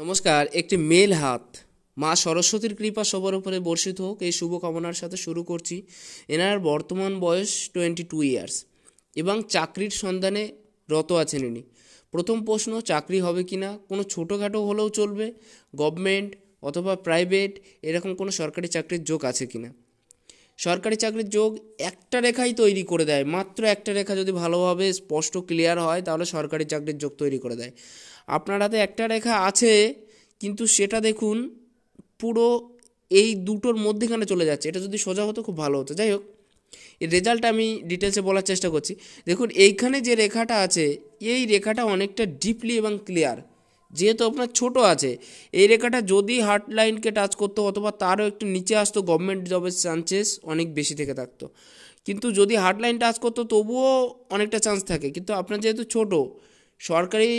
নমস্কার একটি মেল হাত মা সরস্বতীর কৃপা সবার উপরে বর্ষিত হোক এই শুভকামনার সাথে শুরু করছি এনার বর্তমান বয়স টোয়েন্টি টু ইয়ার্স এবং চাকরির সন্ধানে রত আছেন ইনি প্রথম প্রশ্ন চাকরি হবে কি না কোনো ছোটোখাটো হলেও চলবে গভর্নমেন্ট অথবা প্রাইভেট এরকম কোনো সরকারি চাকরির যোগ আছে কি না সরকারি চাকরির যোগ একটা রেখাই তৈরি করে দেয় মাত্র একটা রেখা যদি ভালোভাবে স্পষ্ট ক্লিয়ার হয় তাহলে সরকারি চাকরির যোগ তৈরি করে দেয় আপনার হাতে একটা রেখা আছে কিন্তু সেটা দেখুন পুরো এই দুটোর মধ্যেখানে চলে যাচ্ছে এটা যদি সোজা হতো খুব ভালো হতো যাই হোক এর রেজাল্ট আমি ডিটেলসে বলার চেষ্টা করছি দেখুন এইখানে যে রেখাটা আছে এই রেখাটা অনেকটা ডিপলি এবং ক্লিয়ার যেহেতু আপনার ছোট আছে এই রেখাটা যদি হার্ট লাইনকে টাচ করতো অথবা তারও একটু নিচে আসতো গভর্নমেন্ট জবের চান্সেস অনেক বেশি থেকে থাকতো কিন্তু যদি হার্ট লাইন টাচ করতো তবুও অনেকটা চান্স থাকে কিন্তু আপনার যেহেতু ছোট সরকারি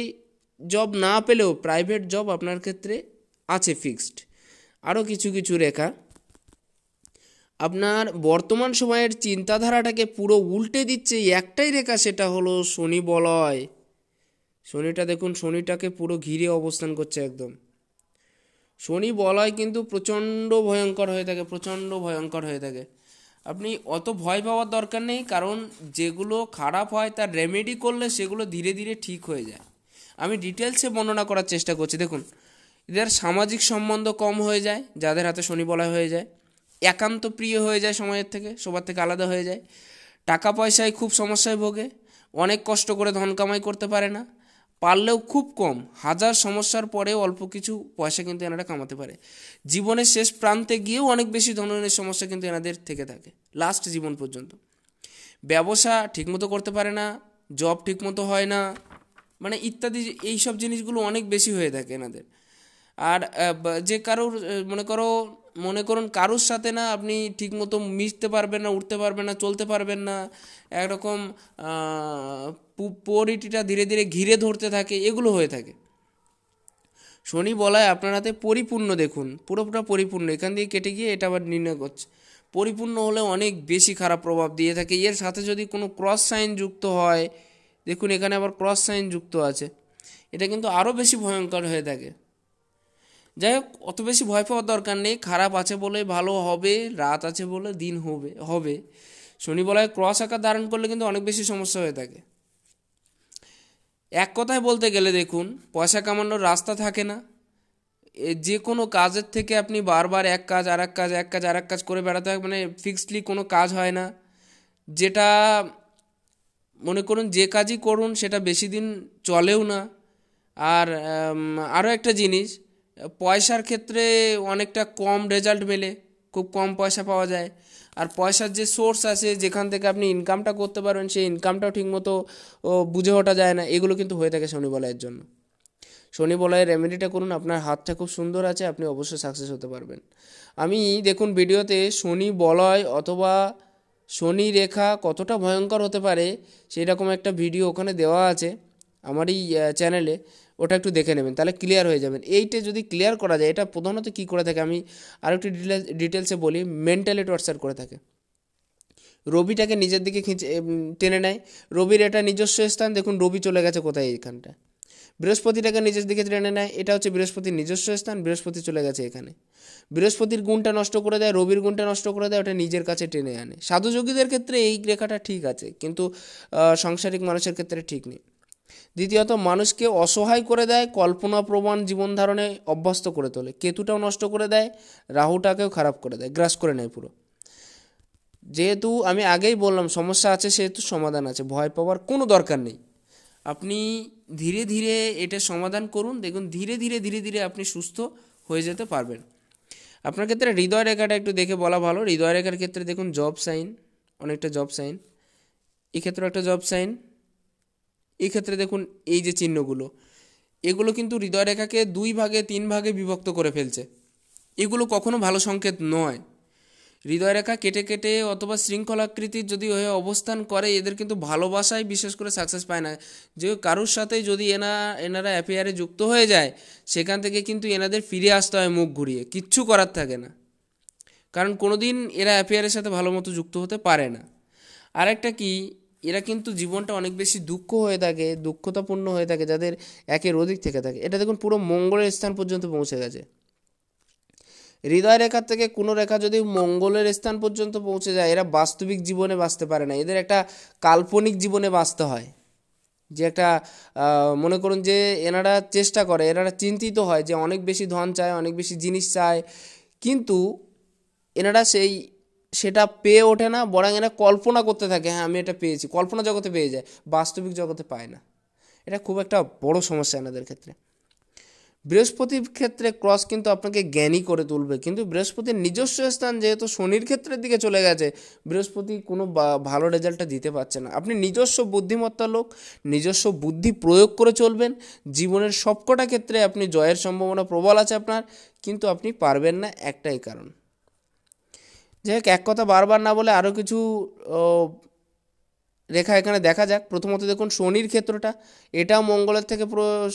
জব না পেলেও প্রাইভেট জব আপনার ক্ষেত্রে আছে ফিক্সড আরও কিছু কিছু রেখা আপনার বর্তমান সময়ের চিন্তাধারাটাকে পুরো উল্টে দিচ্ছে একটাই রেখা সেটা হলো শনি বলয় শনিটা দেখুন শনিটাকে পুরো ঘিরে অবস্থান করছে একদম শনি বলয় কিন্তু প্রচণ্ড ভয়ঙ্কর হয়ে থাকে প্রচণ্ড ভয়ঙ্কর হয়ে থাকে আপনি অত ভয় পাওয়ার দরকার নেই কারণ যেগুলো খারাপ হয় তার রেমেডি করলে সেগুলো ধীরে ধীরে ঠিক হয়ে যায় আমি ডিটেলসে বর্ণনা করার চেষ্টা করছি দেখুন এদের সামাজিক সম্বন্ধ কম হয়ে যায় যাদের হাতে শনি বলা হয়ে যায় একান্ত প্রিয় হয়ে যায় সময়ের থেকে সবার থেকে আলাদা হয়ে যায় টাকা পয়সায় খুব সমস্যায় ভোগে অনেক কষ্ট করে ধন কামাই করতে পারে না পারলেও খুব কম হাজার সমস্যার পরেও অল্প কিছু পয়সা কিন্তু এনারা কামাতে পারে জীবনের শেষ প্রান্তে গিয়েও অনেক বেশি ধরনের সমস্যা কিন্তু এনাদের থেকে থাকে লাস্ট জীবন পর্যন্ত ব্যবসা ঠিকমতো করতে পারে না জব ঠিকমতো হয় না মানে ইত্যাদি এই সব জিনিসগুলো অনেক বেশি হয়ে থাকে এনাদের আর যে কারোর মনে করো মনে করুন কারোর সাথে না আপনি ঠিকমতো মিশতে পারবেন না উঠতে পারবেন না চলতে পারবেন না একরকম পরিটিটা ধীরে ধীরে ঘিরে ধরতে থাকে এগুলো হয়ে থাকে শনি বলায় আপনার হাতে পরিপূর্ণ দেখুন পুরোপুরা পরিপূর্ণ এখান দিয়ে কেটে গিয়ে এটা আবার নির্ণয় করছে পরিপূর্ণ হলে অনেক বেশি খারাপ প্রভাব দিয়ে থাকে এর সাথে যদি কোনো ক্রস সাইন যুক্ত হয় দেখুন এখানে আবার ক্রস সাইন যুক্ত আছে এটা কিন্তু আরও বেশি ভয়ঙ্কর হয়ে থাকে যাই হোক অত বেশি ভয় পাওয়ার দরকার নেই খারাপ আছে বলে ভালো হবে রাত আছে বলে দিন হবে হবে শনি বলায় ক্রস আকার ধারণ করলে কিন্তু অনেক বেশি সমস্যা হয়ে থাকে এক কথায় বলতে গেলে দেখুন পয়সা কামানোর রাস্তা থাকে না যে কোনো কাজের থেকে আপনি বারবার এক কাজ আর এক কাজ এক কাজ আর এক কাজ করে বেড়াতে হয় মানে ফিক্সডলি কোনো কাজ হয় না যেটা মনে করুন যে কাজই করুন সেটা বেশি দিন চলেও না আর আরও একটা জিনিস পয়সার ক্ষেত্রে অনেকটা কম রেজাল্ট মেলে খুব কম পয়সা পাওয়া যায় আর পয়সার যে সোর্স আছে যেখান থেকে আপনি ইনকামটা করতে পারবেন সেই ইনকামটাও ঠিকমতো বুঝে ওঠা যায় না এগুলো কিন্তু হয়ে থাকে শনি বলয়ের জন্য শনি বলয়ের রেমেডিটা করুন আপনার হাতটা খুব সুন্দর আছে আপনি অবশ্যই সাকসেস হতে পারবেন আমি দেখুন ভিডিওতে শনি বলয় অথবা শনি রেখা কতটা ভয়ঙ্কর হতে পারে সেই রকম একটা ভিডিও ওখানে দেওয়া আছে আমার এই চ্যানেলে ওটা একটু দেখে নেবেন তাহলে ক্লিয়ার হয়ে যাবেন এইটা যদি ক্লিয়ার করা যায় এটা প্রধানত কী করে থাকে আমি আর একটু ডিটেলসে বলি মেন্টালি টর্চার করে থাকে রবিটাকে নিজের দিকে খিঁচে টেনে নেয় রবির এটা নিজস্ব স্থান দেখুন রবি চলে গেছে কোথায় এইখানটা বৃহস্পতিটাকে নিজের দিকে টেনে নেয় এটা হচ্ছে বৃহস্পতির নিজস্ব স্থান বৃহস্পতি চলে গেছে এখানে বৃহস্পতির গুণটা নষ্ট করে দেয় রবির গুণটা নষ্ট করে দেয় ওটা নিজের কাছে টেনে আনে সাধুযোগীদের ক্ষেত্রে এই রেখাটা ঠিক আছে কিন্তু সাংসারিক মানুষের ক্ষেত্রে ঠিক নেই দ্বিতীয়ত মানুষকে অসহায় করে দেয় কল্পনা প্রমাণ জীবনধারণে অভ্যস্ত করে তোলে কেতুটাও নষ্ট করে দেয় রাহুটাকেও খারাপ করে দেয় গ্রাস করে নেয় পুরো যেহেতু আমি আগেই বললাম সমস্যা আছে সেহেতু সমাধান আছে ভয় পাওয়ার কোনো দরকার নেই আপনি ধীরে ধীরে এটা সমাধান করুন দেখুন ধীরে ধীরে ধীরে ধীরে আপনি সুস্থ হয়ে যেতে পারবেন আপনার ক্ষেত্রে হৃদয় রেখাটা একটু দেখে বলা ভালো হৃদয় রেখার ক্ষেত্রে দেখুন জব সাইন অনেকটা জব সাইন এক্ষেত্রে একটা জব সাইন এক্ষেত্রে দেখুন এই যে চিহ্নগুলো এগুলো কিন্তু হৃদয় রেখাকে দুই ভাগে তিন ভাগে বিভক্ত করে ফেলছে এগুলো কখনো ভালো সংকেত নয় হৃদয়রেখা কেটে কেটে অথবা শৃঙ্খলাকৃতির যদি হয়ে অবস্থান করে এদের কিন্তু ভালোবাসায় বিশেষ করে সাকসেস পায় না যে কারোর সাথে যদি এনা এনারা অ্যাফেয়ারে যুক্ত হয়ে যায় সেখান থেকে কিন্তু এনাদের ফিরে আসতে হয় মুখ ঘুরিয়ে কিচ্ছু করার থাকে না কারণ কোনো দিন এরা অ্যাফেয়ারের সাথে ভালো মতো যুক্ত হতে পারে না আরেকটা কি এরা কিন্তু জীবনটা অনেক বেশি দুঃখ হয়ে থাকে দুঃখতাপূর্ণ হয়ে থাকে যাদের একের অধিক থেকে থাকে এটা দেখুন পুরো মঙ্গলের স্থান পর্যন্ত পৌঁছে গেছে হৃদয় রেখা থেকে কোনো রেখা যদি মঙ্গলের স্থান পর্যন্ত পৌঁছে যায় এরা বাস্তবিক জীবনে বাঁচতে পারে না এদের একটা কাল্পনিক জীবনে বাঁচতে হয় যে একটা মনে করুন যে এনারা চেষ্টা করে এনারা চিন্তিত হয় যে অনেক বেশি ধন চায় অনেক বেশি জিনিস চায় কিন্তু এনারা সেই সেটা পেয়ে ওঠে না বরং এরা কল্পনা করতে থাকে হ্যাঁ আমি এটা পেয়েছি কল্পনা জগতে পেয়ে যায় বাস্তবিক জগতে পায় না এটা খুব একটা বড় সমস্যা এনাদের ক্ষেত্রে বৃহস্পতির ক্ষেত্রে ক্রস কিন্তু আপনাকে জ্ঞানী করে তুলবে কিন্তু বৃহস্পতির নিজস্ব স্থান যেহেতু শনির ক্ষেত্রের দিকে চলে গেছে বৃহস্পতি কোনো ভালো রেজাল্টটা দিতে পারছে না আপনি নিজস্ব বুদ্ধিমত্তা লোক নিজস্ব বুদ্ধি প্রয়োগ করে চলবেন জীবনের সবকটা ক্ষেত্রে আপনি জয়ের সম্ভাবনা প্রবল আছে আপনার কিন্তু আপনি পারবেন না একটাই কারণ যাই হোক এক কথা বারবার না বলে আরও কিছু রেখা এখানে দেখা যাক প্রথমত দেখুন শনির ক্ষেত্রটা এটাও মঙ্গলের থেকে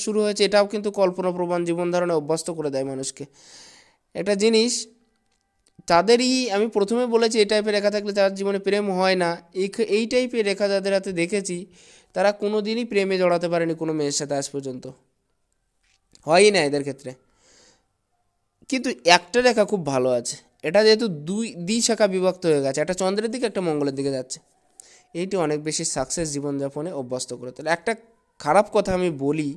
শুরু হয়েছে এটাও কিন্তু কল্পনাপ্রবণ জীবনধারণে অভ্যস্ত করে দেয় মানুষকে একটা জিনিস তাদেরই আমি প্রথমে বলেছি এই টাইপের রেখা থাকলে তার জীবনে প্রেম হয় না এই টাইপের রেখা যাদের হাতে দেখেছি তারা কোনো দিনই প্রেমে জড়াতে পারেনি কোনো মেয়ের সাথে আজ পর্যন্ত হয়ই না এদের ক্ষেত্রে কিন্তু একটা রেখা খুব ভালো আছে এটা যেহেতু দুই দ্বি শাখা বিভক্ত হয়ে গেছে একটা চন্দ্রের দিকে একটা মঙ্গলের দিকে যাচ্ছে এইটি অনেক বেশি সাকসেস জীবনযাপনে অভ্যস্ত করে তোলে একটা খারাপ কথা আমি বলি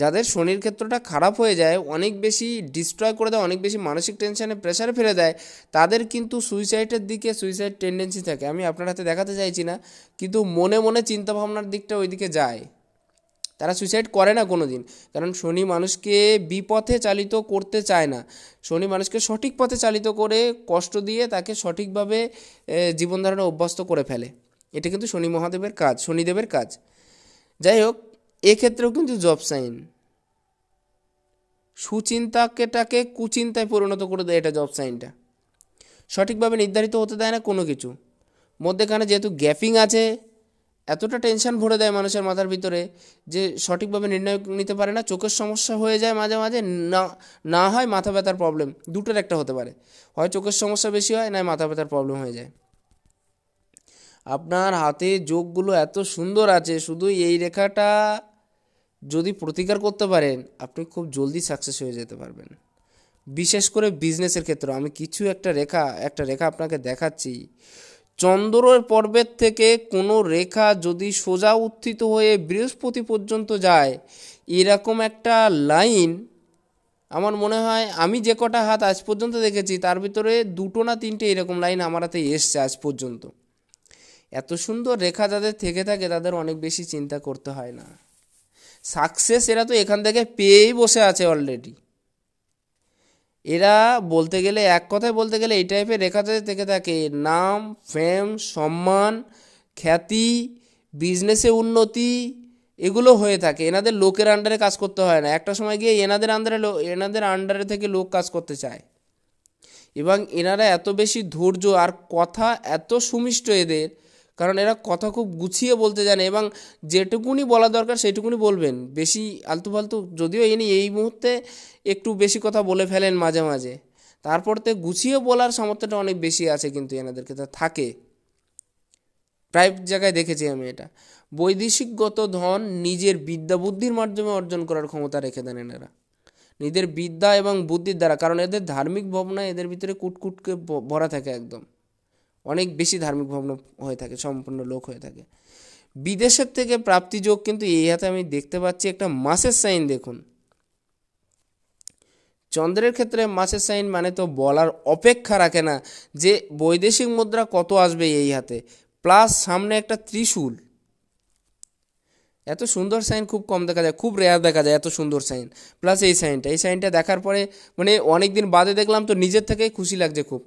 যাদের শনির ক্ষেত্রটা খারাপ হয়ে যায় অনেক বেশি ডিস্ট্রয় করে দেয় অনেক বেশি মানসিক টেনশানে প্রেশার ফেলে দেয় তাদের কিন্তু সুইসাইডের দিকে সুইসাইড টেন্ডেন্সি থাকে আমি আপনার হাতে দেখাতে চাইছি না কিন্তু মনে মনে চিন্তাভাবনার দিকটা ওই দিকে যায় তারা সুইসাইড করে না কোনো দিন কারণ শনি মানুষকে বিপথে চালিত করতে চায় না শনি মানুষকে সঠিক পথে চালিত করে কষ্ট দিয়ে তাকে সঠিকভাবে জীবনধারণে অভ্যস্ত করে ফেলে এটা কিন্তু শনি মহাদেবের কাজ শনিদেবের কাজ যাই হোক এক্ষেত্রেও কিন্তু জব সাইন সুচিন্তাকেটাকে কুচিন্তায় পরিণত করে দেয় এটা জব সাইনটা সঠিকভাবে নির্ধারিত হতে দেয় না কোনো কিছু মধ্যেখানে যেহেতু গ্যাপিং আছে এতটা টেনশন ভরে দেয় মানুষের মাথার ভিতরে যে সঠিকভাবে নির্ণয় নিতে পারে না চোখের সমস্যা হয়ে যায় মাঝে মাঝে না না হয় মাথা ব্যথার প্রবলেম দুটোর একটা হতে পারে হয় চোখের সমস্যা বেশি হয় না মাথা ব্যথার প্রবলেম হয়ে যায় আপনার হাতে যোগগুলো এত সুন্দর আছে শুধু এই রেখাটা যদি প্রতিকার করতে পারেন আপনি খুব জলদি সাকসেস হয়ে যেতে পারবেন বিশেষ করে বিজনেসের ক্ষেত্রে আমি কিছু একটা রেখা একটা রেখা আপনাকে দেখাচ্ছি চন্দ্রের পর্বের থেকে কোনো রেখা যদি সোজা উত্থিত হয়ে বৃহস্পতি পর্যন্ত যায় এরকম একটা লাইন আমার মনে হয় আমি যে কটা হাত আজ পর্যন্ত দেখেছি তার ভিতরে দুটো না তিনটে এরকম লাইন আমার হাতে এসছে আজ পর্যন্ত এত সুন্দর রেখা যাদের থেকে থাকে তাদের অনেক বেশি চিন্তা করতে হয় না সাকসেস এরা তো এখান থেকে পেয়েই বসে আছে অলরেডি এরা বলতে গেলে এক কথায় বলতে গেলে এই টাইপের রেখা যাদের থেকে থাকে নাম ফেম সম্মান খ্যাতি বিজনেসে উন্নতি এগুলো হয়ে থাকে এনাদের লোকের আন্ডারে কাজ করতে হয় না একটা সময় গিয়ে এনাদের আন্ডারে এনাদের আন্ডারে থেকে লোক কাজ করতে চায় এবং এনারা এত বেশি ধৈর্য আর কথা এত সুমিষ্ট এদের কারণ এরা কথা খুব গুছিয়ে বলতে জানে এবং যেটুকুনি বলা দরকার সেটুকুনি বলবেন বেশি আলতু ফালতু যদিও ইনি এই মুহূর্তে একটু বেশি কথা বলে ফেলেন মাঝে মাঝে তারপর তে গুছিয়ে বলার সামর্থ্যটা অনেক বেশি আছে কিন্তু এনাদেরকে তা থাকে প্রায় জায়গায় দেখেছি আমি এটা বৈদেশিকগত ধন নিজের বিদ্যা বুদ্ধির মাধ্যমে অর্জন করার ক্ষমতা রেখে দেন এনারা নিজের বিদ্যা এবং বুদ্ধির দ্বারা কারণ এদের ধার্মিক ভাবনা এদের ভিতরে কুটকুটকে ভরা থাকে একদম অনেক বেশি ধার্মিক ভাবনা হয়ে থাকে সম্পূর্ণ লোক হয়ে থাকে বিদেশের থেকে প্রাপ্তিযোগ কিন্তু এই হাতে আমি দেখতে পাচ্ছি একটা মাসের সাইন দেখুন চন্দ্রের ক্ষেত্রে মাসের সাইন মানে তো বলার অপেক্ষা রাখে না যে বৈদেশিক মুদ্রা কত আসবে এই হাতে প্লাস সামনে একটা ত্রিশূল এত সুন্দর সাইন খুব কম দেখা যায় খুব রেয়ার দেখা যায় এত সুন্দর সাইন প্লাস এই সাইনটা এই সাইনটা দেখার পরে মানে অনেক দিন বাদে দেখলাম তো নিজের থেকে খুশি লাগছে খুব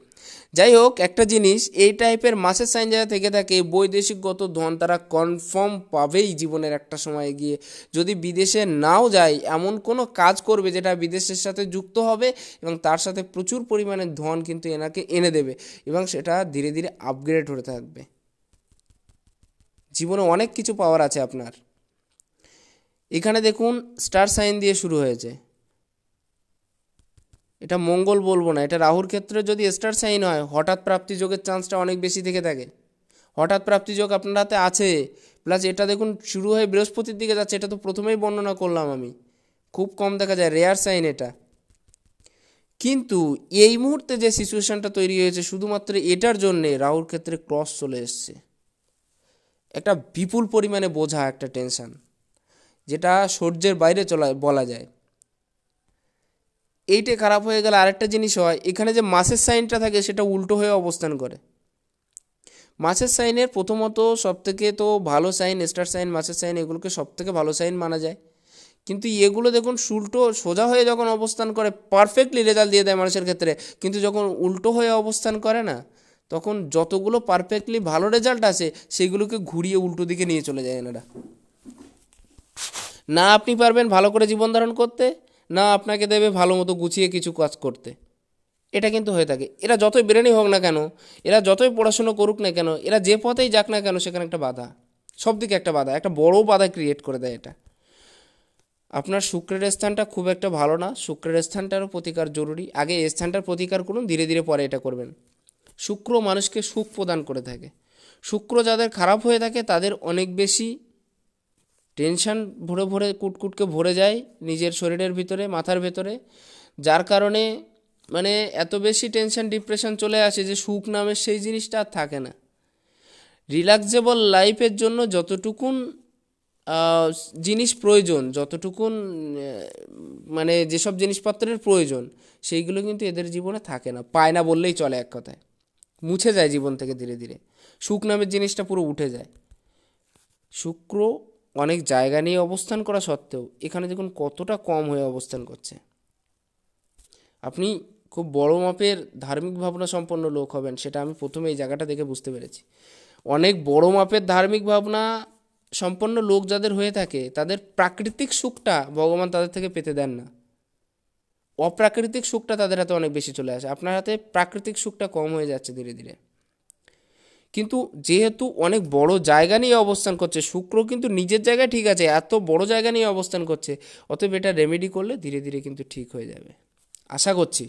যাই হোক একটা জিনিস এই টাইপের মাসের সাইন যারা থেকে থাকে বৈদেশিকগত ধন তারা কনফার্ম পাবেই জীবনের একটা সময় গিয়ে যদি বিদেশে নাও যায় এমন কোনো কাজ করবে যেটা বিদেশের সাথে যুক্ত হবে এবং তার সাথে প্রচুর পরিমাণে ধন কিন্তু এনাকে এনে দেবে এবং সেটা ধীরে ধীরে আপগ্রেড হতে থাকবে জীবনে অনেক কিছু পাওয়ার আছে আপনার এখানে দেখুন স্টার সাইন দিয়ে শুরু হয়েছে এটা মঙ্গল বলবো না এটা রাহুর ক্ষেত্রে যদি স্টার সাইন হয় হঠাৎ প্রাপ্তি যোগের চান্সটা অনেক বেশি থেকে থাকে হঠাৎ যোগ আপনার হাতে আছে প্লাস এটা দেখুন শুরু হয়ে বৃহস্পতির দিকে যাচ্ছে এটা তো প্রথমেই বর্ণনা করলাম আমি খুব কম দেখা যায় রেয়ার সাইন এটা কিন্তু এই মুহূর্তে যে সিচুয়েশানটা তৈরি হয়েছে শুধুমাত্র এটার জন্যে রাহুর ক্ষেত্রে ক্রস চলে এসছে একটা বিপুল পরিমাণে বোঝা একটা টেনশান যেটা সূর্যের বাইরে চলা বলা যায় এইটা খারাপ হয়ে গেলে আরেকটা জিনিস হয় এখানে যে মাসের সাইনটা থাকে সেটা উল্টো হয়ে অবস্থান করে মাছের সাইনের প্রথমত সবথেকে তো ভালো সাইন স্টার সাইন মাছের সাইন এগুলোকে সব থেকে ভালো সাইন মানা যায় কিন্তু এগুলো দেখুন উল্টো সোজা হয়ে যখন অবস্থান করে পারফেক্টলি রেজাল্ট দিয়ে দেয় মানুষের ক্ষেত্রে কিন্তু যখন উল্টো হয়ে অবস্থান করে না তখন যতগুলো পারফেক্টলি ভালো রেজাল্ট আসে সেগুলোকে ঘুরিয়ে উল্টো দিকে নিয়ে চলে যায় এনারা না আপনি পারবেন ভালো করে জীবন ধারণ করতে না আপনাকে দেবে ভালো মতো গুছিয়ে কিছু কাজ করতে এটা কিন্তু হয়ে থাকে এরা যতই ব্রেনই হোক না কেন এরা যতই পড়াশুনো করুক না কেন এরা যে পথেই যাক না কেন সেখানে একটা বাধা সব দিকে একটা বাধা একটা বড় বাধা ক্রিয়েট করে দেয় এটা আপনার শুক্রের স্থানটা খুব একটা ভালো না শুক্রের স্থানটারও প্রতিকার জরুরি আগে স্থানটার প্রতিকার করুন ধীরে ধীরে পরে এটা করবেন শুক্র মানুষকে সুখ প্রদান করে থাকে শুক্র যাদের খারাপ হয়ে থাকে তাদের অনেক বেশি টেনশান ভরে ভরে কুটকুটকে ভরে যায় নিজের শরীরের ভিতরে মাথার ভেতরে যার কারণে মানে এত বেশি টেনশন ডিপ্রেশন চলে আসে যে সুখ নামের সেই জিনিসটা আর থাকে না রিল্যাক্সেবল লাইফের জন্য যতটুকুন জিনিস প্রয়োজন যতটুকুন মানে যেসব জিনিসপত্রের প্রয়োজন সেইগুলো কিন্তু এদের জীবনে থাকে না পায় না বললেই চলে এক কথায় মুছে যায় জীবন থেকে ধীরে ধীরে সুখ নামের জিনিসটা পুরো উঠে যায় শুক্র অনেক জায়গা নিয়ে অবস্থান করা সত্ত্বেও এখানে দেখুন কতটা কম হয়ে অবস্থান করছে আপনি খুব বড় মাপের ধার্মিক ভাবনা সম্পন্ন লোক হবেন সেটা আমি প্রথমে এই জায়গাটা দেখে বুঝতে পেরেছি অনেক বড় মাপের ধার্মিক ভাবনা সম্পন্ন লোক যাদের হয়ে থাকে তাদের প্রাকৃতিক সুখটা ভগবান তাদের থেকে পেতে দেন না অপ্রাকৃতিক সুখটা তাদের হাতে অনেক বেশি চলে আসে আপনার হাতে প্রাকৃতিক সুখটা কম হয়ে যাচ্ছে ধীরে ধীরে কিন্তু যেহেতু অনেক বড় জায়গা নিয়ে অবস্থান করছে শুক্র কিন্তু নিজের জায়গায় ঠিক আছে এত বড় জায়গা নিয়ে অবস্থান করছে অতএব এটা রেমেডি করলে ধীরে ধীরে কিন্তু ঠিক হয়ে যাবে আশা করছি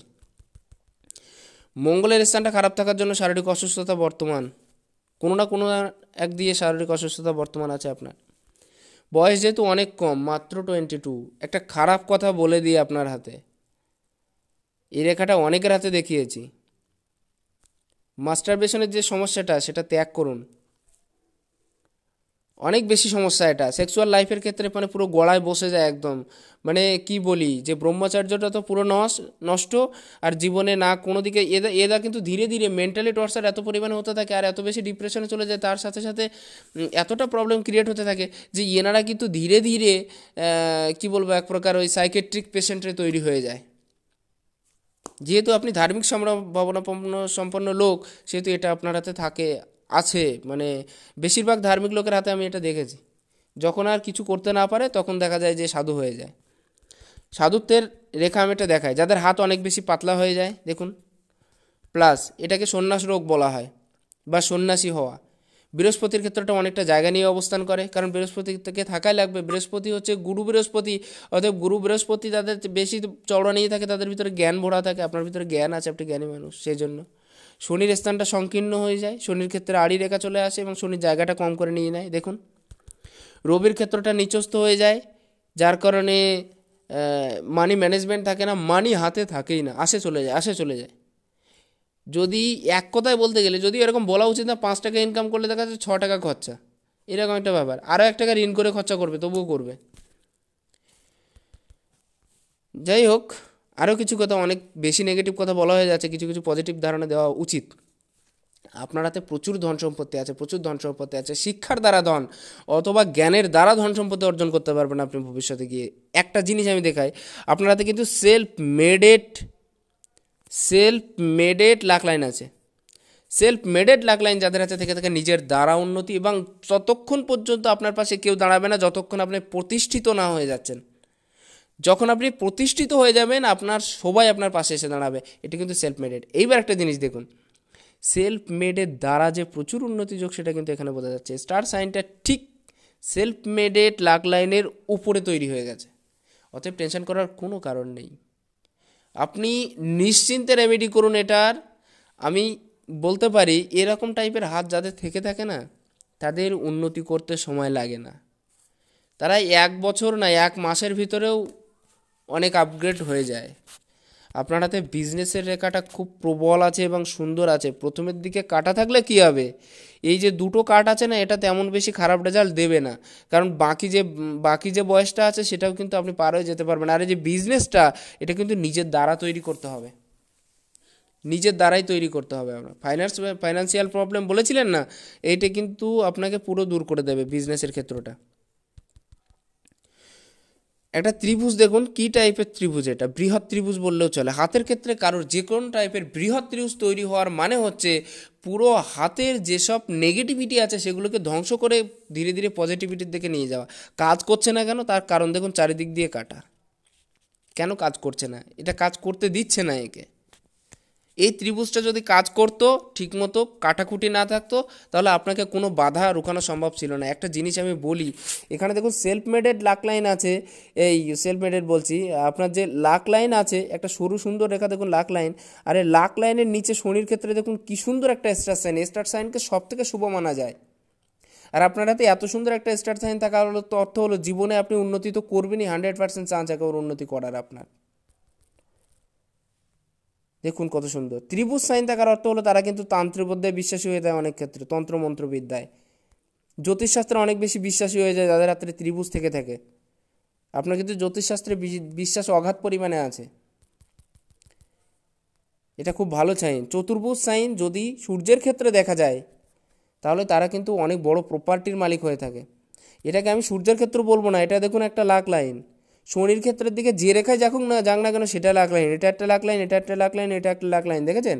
মঙ্গলের স্থানটা খারাপ থাকার জন্য শারীরিক অসুস্থতা বর্তমান কোনো না কোনো এক দিয়ে শারীরিক অসুস্থতা বর্তমান আছে আপনার বয়স যেহেতু অনেক কম মাত্র টোয়েন্টি টু একটা খারাপ কথা বলে দিই আপনার হাতে এই রেখাটা অনেকের হাতে দেখিয়েছি মাস্টারবেশনের যে সমস্যাটা সেটা ত্যাগ করুন অনেক বেশি সমস্যা এটা সেক্সুয়াল লাইফের ক্ষেত্রে মানে পুরো গলায় বসে যায় একদম মানে কি বলি যে ব্রহ্মচার্যটা তো পুরো নস নষ্ট আর জীবনে না কোনো দিকে এদা এদা কিন্তু ধীরে ধীরে মেন্টালি টর্চার এত পরিমাণে হতে থাকে আর এত বেশি ডিপ্রেশনে চলে যায় তার সাথে সাথে এতটা প্রবলেম ক্রিয়েট হতে থাকে যে এনারা কিন্তু ধীরে ধীরে কি বলবো এক প্রকার ওই সাইকেট্রিক পেশেন্টে তৈরি হয়ে যায় যেহেতু আপনি ধার্মিক সম্ভাবনাপন্ন সম্পন্ন লোক সেহেতু এটা আপনার হাতে থাকে আছে মানে বেশিরভাগ ধার্মিক লোকের হাতে আমি এটা দেখেছি যখন আর কিছু করতে না পারে তখন দেখা যায় যে সাধু হয়ে যায় সাধুত্বের রেখা আমি এটা দেখায় যাদের হাত অনেক বেশি পাতলা হয়ে যায় দেখুন প্লাস এটাকে সন্ন্যাস রোগ বলা হয় বা সন্ন্যাসী হওয়া বৃহস্পতির ক্ষেত্রটা অনেকটা জায়গা নিয়ে অবস্থান করে কারণ বৃহস্পতিকে থাকাই লাগবে বৃহস্পতি হচ্ছে গুরু বৃহস্পতি অতএব গুরু বৃহস্পতি তাদের বেশি চওড়া নিয়ে থাকে তাদের ভিতরে জ্ঞান ভরা থাকে আপনার ভিতরে জ্ঞান আছে আপনি জ্ঞানী মানুষ সেই জন্য শনির স্থানটা সংকীর্ণ হয়ে যায় শনির ক্ষেত্রে আড়ি রেখা চলে আসে এবং শনির জায়গাটা কম করে নিয়ে নেয় দেখুন রবির ক্ষেত্রটা নিচস্থ হয়ে যায় যার কারণে মানি ম্যানেজমেন্ট থাকে না মানি হাতে থাকেই না আসে চলে যায় আসে চলে যায় যদি এক কথায় বলতে গেলে যদি এরকম বলা উচিত না পাঁচ টাকা ইনকাম করলে দেখা যাচ্ছে ছ টাকা খরচা এরকম একটা ব্যাপার আরও এক টাকা ঋণ করে খরচা করবে তবুও করবে যাই হোক আরও কিছু কথা অনেক বেশি নেগেটিভ কথা বলা হয়ে যাচ্ছে কিছু কিছু পজিটিভ ধারণা দেওয়া উচিত আপনার হাতে প্রচুর ধন সম্পত্তি আছে প্রচুর ধন সম্পত্তি আছে শিক্ষার দ্বারা ধন অথবা জ্ঞানের দ্বারা ধন সম্পত্তি অর্জন করতে পারবেন আপনি ভবিষ্যতে গিয়ে একটা জিনিস আমি দেখাই আপনার হাতে কিন্তু self made self made luck line আছে সেলফ মেডেড লাক লাইন যাদের আছে থেকে থাকে নিজের দ্বারা উন্নতি এবং ততক্ষণ পর্যন্ত আপনার পাশে কেউ দাঁড়াবে না যতক্ষণ আপনি প্রতিষ্ঠিত না হয়ে যাচ্ছেন যখন আপনি প্রতিষ্ঠিত হয়ে যাবেন আপনার সবাই আপনার পাশে এসে দাঁড়াবে এটা কিন্তু সেলফ মেডেড এইবার একটা জিনিস দেখুন সেলফ মেডের দ্বারা যে প্রচুর উন্নতি যোগ সেটা কিন্তু এখানে বোঝা যাচ্ছে স্টার সাইনটা ঠিক সেলফ মেডেড লাক লাইনের উপরে তৈরি হয়ে গেছে অতএব টেনশন করার কোনো কারণ নেই আপনি নিশ্চিন্তে রেমেডি করুন এটার আমি বলতে পারি এরকম টাইপের হাত যাদের থেকে থাকে না তাদের উন্নতি করতে সময় লাগে না তারা এক বছর না এক মাসের ভিতরেও অনেক আপগ্রেড হয়ে যায় আপনার হাতে বিজনেসের রেখাটা খুব প্রবল আছে এবং সুন্দর আছে প্রথমের দিকে কাটা থাকলে কী হবে এই যে দুটো কাট আছে না এটা তেমন বেশি খারাপ রেজাল্ট দেবে না কারণ বাকি যে বাকি যে বয়সটা আছে সেটাও কিন্তু আপনি পার হয়ে যেতে পারবেন আর এই যে বিজনেসটা এটা কিন্তু নিজের দ্বারা তৈরি করতে হবে নিজের দ্বারাই তৈরি করতে হবে আপনার ফাইন্যান্স ফাইন্যান্সিয়াল প্রবলেম বলেছিলেন না এইটা কিন্তু আপনাকে পুরো দূর করে দেবে বিজনেসের ক্ষেত্রটা একটা ত্রিভুজ দেখুন কি টাইপের ত্রিভুজ এটা বৃহৎ ত্রিভুজ বললেও চলে হাতের ক্ষেত্রে কারোর যে কোনো টাইপের বৃহৎ ত্রিভুজ তৈরি হওয়ার মানে হচ্ছে পুরো হাতের যেসব নেগেটিভিটি আছে সেগুলোকে ধ্বংস করে ধীরে ধীরে পজিটিভিটির দিকে নিয়ে যাওয়া কাজ করছে না কেন তার কারণ দেখুন চারিদিক দিয়ে কাটা কেন কাজ করছে না এটা কাজ করতে দিচ্ছে না একে এই ত্রিভুজটা যদি কাজ করতো ঠিকমতো কাটাকুটি না থাকতো তাহলে আপনাকে কোনো বাধা রোখানো সম্ভব ছিল না একটা জিনিস আমি বলি এখানে দেখুন সেলফ মেডেড লাক লাইন আছে এই সেলফ মেডেড বলছি আপনার যে লাক লাইন আছে একটা সরু সুন্দর রেখা দেখুন লাক লাইন আর এই লাক লাইনের নিচে শনির ক্ষেত্রে দেখুন কী সুন্দর একটা স্টার সাইন স্টার সাইনকে সব থেকে শুভ মানা যায় আর আপনার হাতে এত সুন্দর একটা স্টার সাইন থাকা হলো তো অর্থ হলো জীবনে আপনি উন্নতি তো করবেনই হান্ড্রেড পার্সেন্ট চান্স একেবারে উন্নতি করার আপনার দেখুন কত সুন্দর ত্রিভুজ সাইন থাকার অর্থ হলো তারা কিন্তু তান্ত্রিকবিদ্যায় বিশ্বাসী হয়ে যায় অনেক ক্ষেত্রে তন্ত্রমন্ত্রবিদ্যায় জ্যোতিষশাস্ত্রে অনেক বেশি বিশ্বাসী হয়ে যায় যাদের হাতে ত্রিভুজ থেকে থাকে আপনার কিন্তু জ্যোতিষশাস্ত্রে বিশ্বাস অঘাত পরিমাণে আছে এটা খুব ভালো সাইন চতুর্ভুজ সাইন যদি সূর্যের ক্ষেত্রে দেখা যায় তাহলে তারা কিন্তু অনেক বড় প্রপার্টির মালিক হয়ে থাকে এটাকে আমি সূর্যের ক্ষেত্রে বলবো না এটা দেখুন একটা লাখ লাইন শনির ক্ষেত্রের দিকে যে রেখায় যাকুক না যাক না কেন সেটা লাক লাইন এটা একটা লাক লাইন এটা একটা লাক লাইন এটা একটা লাক লাইন দেখেছেন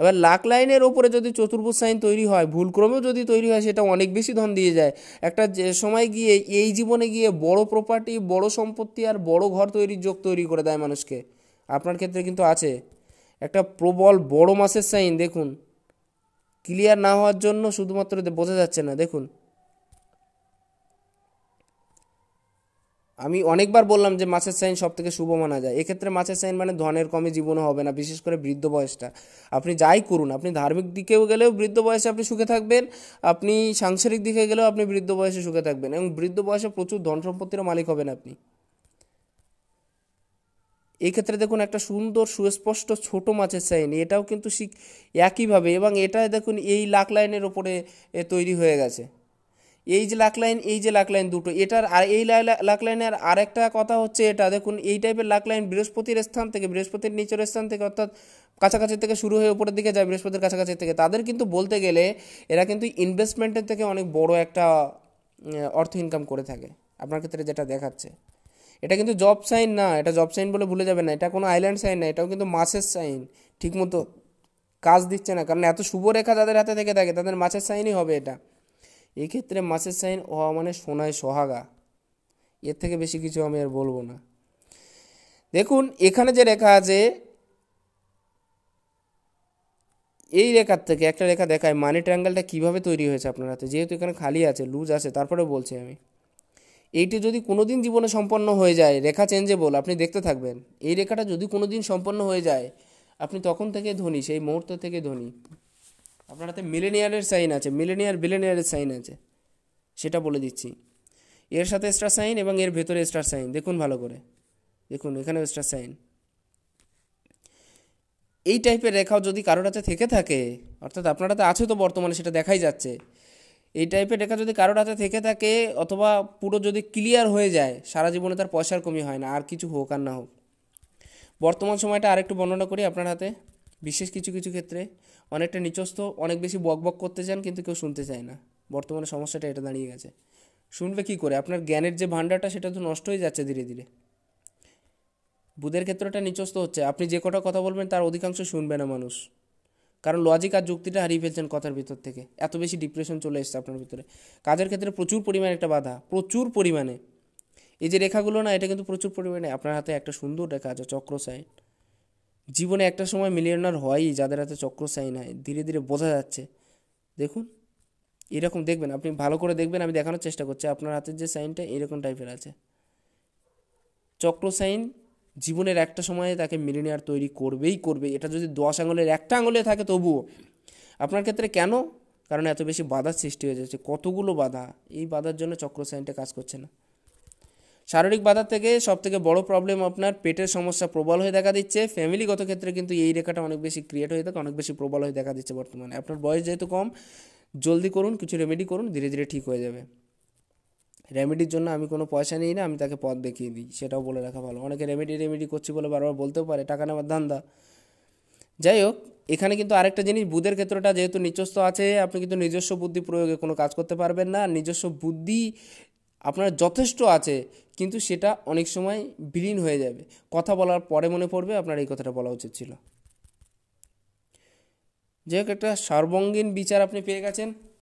এবার লাখ লাইনের ওপরে যদি চতুর্ভুজ সাইন তৈরি হয় ভুলক্রমেও যদি তৈরি হয় সেটা অনেক বেশি ধন দিয়ে যায় একটা যে সময় গিয়ে এই জীবনে গিয়ে বড় প্রপার্টি বড় সম্পত্তি আর বড় ঘর তৈরির যোগ তৈরি করে দেয় মানুষকে আপনার ক্ষেত্রে কিন্তু আছে একটা প্রবল বড় মাসের সাইন দেখুন ক্লিয়ার না হওয়ার জন্য শুধুমাত্র বোঝা যাচ্ছে না দেখুন আমি অনেকবার বললাম যে মাছের সাইন সব থেকে শুভ মানা যায় এক্ষেত্রে মাছের সাইন মানে ধনের কমে জীবনও হবে না বিশেষ করে বৃদ্ধ বয়সটা আপনি যাই করুন আপনি ধার্মিক দিকেও গেলেও বৃদ্ধ বয়সে আপনি সুখে থাকবেন আপনি সাংসারিক দিকে গেলেও আপনি বৃদ্ধ বয়সে সুখে থাকবেন এবং বৃদ্ধ বয়সে প্রচুর ধন সম্পত্তিরও মালিক হবেন আপনি এক্ষেত্রে দেখুন একটা সুন্দর সুস্পষ্ট ছোট মাছের সাইন এটাও কিন্তু শিখ একইভাবে এবং এটা দেখুন এই লাখ লাইনের ওপরে তৈরি হয়ে গেছে এই যে লাক লাইন এই যে লাক লাইন দুটো এটার আর এই লাক লাইনের আরেকটা কথা হচ্ছে এটা দেখুন এই টাইপের লাক লাইন বৃহস্পতির স্থান থেকে বৃহস্পতির নিচের স্থান থেকে অর্থাৎ কাছাকাছি থেকে শুরু হয়ে উপরের দিকে যায় বৃহস্পতির কাছাকাছি থেকে তাদের কিন্তু বলতে গেলে এরা কিন্তু ইনভেস্টমেন্টের থেকে অনেক বড় একটা অর্থ ইনকাম করে থাকে আপনার ক্ষেত্রে যেটা দেখাচ্ছে এটা কিন্তু জব সাইন না এটা জব সাইন বলে ভুলে যাবে না এটা কোনো আইল্যান্ড সাইন না এটাও কিন্তু মাছের সাইন ঠিকমতো কাজ দিচ্ছে না কারণ এত শুভ রেখা যাদের হাতে থেকে থাকে তাদের মাছের সাইনই হবে এটা এক্ষেত্রে মাছের সাইন হওয়া মানে সোনায় সোহাগা এর থেকে বেশি কিছু আমি আর বলবো না দেখুন এখানে যে রেখা আছে এই রেখার থেকে একটা রেখা দেখায় মানি ট্রাঙ্গেলটা কীভাবে তৈরি হয়েছে আপনার হাতে যেহেতু এখানে খালি আছে লুজ আছে তারপরে বলছি আমি এইটি যদি কোনো দিন জীবনে সম্পন্ন হয়ে যায় রেখা চেঞ্জেবল আপনি দেখতে থাকবেন এই রেখাটা যদি কোনো দিন সম্পন্ন হয়ে যায় আপনি তখন থেকে ধনী সেই মুহূর্ত থেকে ধনী আপনার হাতে মিলেনিয়ারের সাইন আছে মিলেনিয়ার বিলেনিয়ারের সাইন আছে সেটা বলে দিচ্ছি এর সাথে স্টার সাইন এবং এর ভেতরে স্টার সাইন দেখুন ভালো করে দেখুন এখানেও স্টার সাইন এই টাইপের রেখাও যদি কারোর হাতে থেকে থাকে অর্থাৎ আপনার হাতে আছে তো বর্তমানে সেটা দেখাই যাচ্ছে এই টাইপের রেখা যদি কারোর হাতে থেকে থাকে অথবা পুরো যদি ক্লিয়ার হয়ে যায় সারা জীবনে তার পয়সার কমি হয় না আর কিছু হোক আর না হোক বর্তমান সময়টা আরেকটু বর্ণনা করি আপনার হাতে বিশেষ কিছু কিছু ক্ষেত্রে অনেকটা নিচস্থ অনেক বেশি বক বক করতে চান কিন্তু কেউ শুনতে চায় না বর্তমানে সমস্যাটা এটা দাঁড়িয়ে গেছে শুনবে কি করে আপনার জ্ঞানের যে ভাণ্ডারটা সেটা তো নষ্ট হয়ে যাচ্ছে ধীরে ধীরে বুধের ক্ষেত্রটা নিচস্থ হচ্ছে আপনি যে কটা কথা বলবেন তার অধিকাংশ শুনবে না মানুষ কারণ লজিক আর যুক্তিটা হারিয়ে ফেলছেন কথার ভিতর থেকে এত বেশি ডিপ্রেশন চলে এসছে আপনার ভিতরে কাজের ক্ষেত্রে প্রচুর পরিমাণে একটা বাধা প্রচুর পরিমাণে এই যে রেখাগুলো না এটা কিন্তু প্রচুর পরিমাণে আপনার হাতে একটা সুন্দর রেখা আছে চক্র সাইড জীবনে একটা সময় মিলিয়নার হয়ই যাদের হাতে চক্র সাইন হয় ধীরে ধীরে বোঝা যাচ্ছে দেখুন এরকম দেখবেন আপনি ভালো করে দেখবেন আমি দেখানোর চেষ্টা করছি আপনার হাতের যে সাইনটা এরকম টাইপের আছে চক্র সাইন জীবনের একটা সময়ে তাকে মিলিনিয়ার তৈরি করবেই করবে এটা যদি দশ আঙুলের একটা আঙুলে থাকে তবুও আপনার ক্ষেত্রে কেন কারণ এত বেশি বাধার সৃষ্টি হয়ে যাচ্ছে কতগুলো বাধা এই বাধার জন্য চক্র সাইনটা কাজ করছে না শারীরিক বাধা থেকে সবথেকে বড় প্রবলেম আপনার পেটের সমস্যা প্রবল হয়ে দেখা দিচ্ছে ফ্যামিলিগত ক্ষেত্রে কিন্তু এই রেখাটা অনেক বেশি ক্রিয়েট হয়ে থাকে অনেক বেশি প্রবল হয়ে দেখা দিচ্ছে বর্তমানে আপনার বয়স যেহেতু কম জলদি করুন কিছু রেমেডি করুন ধীরে ধীরে ঠিক হয়ে যাবে রেমেডির জন্য আমি কোনো পয়সা নিই না আমি তাকে পথ দেখিয়ে দিই সেটাও বলে রাখা ভালো অনেকে রেমেডি রেমেডি করছি বলে বারবার বলতেও পারে টাকা নেওয়ার ধান্দা যাই হোক এখানে কিন্তু আরেকটা জিনিস বুধের ক্ষেত্রটা যেহেতু নিজস্ব আছে আপনি কিন্তু নিজস্ব বুদ্ধি প্রয়োগে কোনো কাজ করতে পারবেন না নিজস্ব বুদ্ধি আপনার যথেষ্ট আছে কিন্তু সেটা অনেক সময় বিলীন হয়ে যাবে কথা বলার পরে মনে পড়বে আপনার এই কথাটা বলা উচিত ছিল যাই হোক একটা সর্বঙ্গীন বিচার আপনি পেয়ে গেছেন